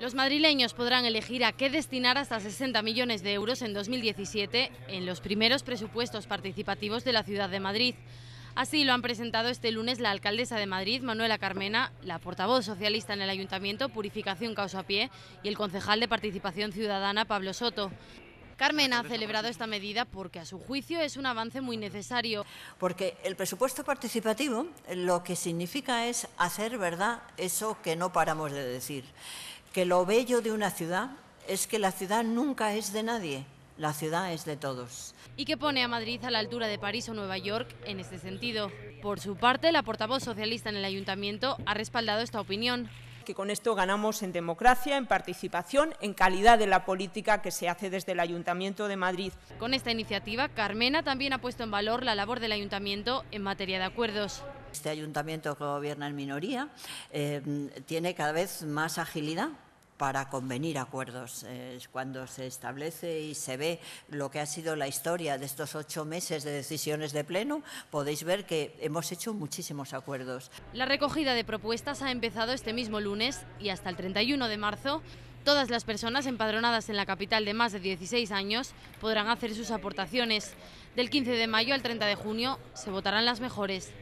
Los madrileños podrán elegir a qué destinar hasta 60 millones de euros en 2017 en los primeros presupuestos participativos de la ciudad de Madrid. Así lo han presentado este lunes la alcaldesa de Madrid, Manuela Carmena, la portavoz socialista en el ayuntamiento, Purificación Pie, y el concejal de Participación Ciudadana, Pablo Soto. Carmen ha celebrado esta medida porque a su juicio es un avance muy necesario. Porque el presupuesto participativo lo que significa es hacer verdad eso que no paramos de decir que lo bello de una ciudad es que la ciudad nunca es de nadie, la ciudad es de todos. Y que pone a Madrid a la altura de París o Nueva York en este sentido. Por su parte, la portavoz socialista en el ayuntamiento ha respaldado esta opinión. Que con esto ganamos en democracia, en participación, en calidad de la política que se hace desde el Ayuntamiento de Madrid. Con esta iniciativa, Carmena también ha puesto en valor la labor del ayuntamiento en materia de acuerdos. Este ayuntamiento que gobierna en minoría eh, tiene cada vez más agilidad para convenir acuerdos. Eh, cuando se establece y se ve lo que ha sido la historia de estos ocho meses de decisiones de pleno, podéis ver que hemos hecho muchísimos acuerdos. La recogida de propuestas ha empezado este mismo lunes y hasta el 31 de marzo. Todas las personas empadronadas en la capital de más de 16 años podrán hacer sus aportaciones. Del 15 de mayo al 30 de junio se votarán las mejores.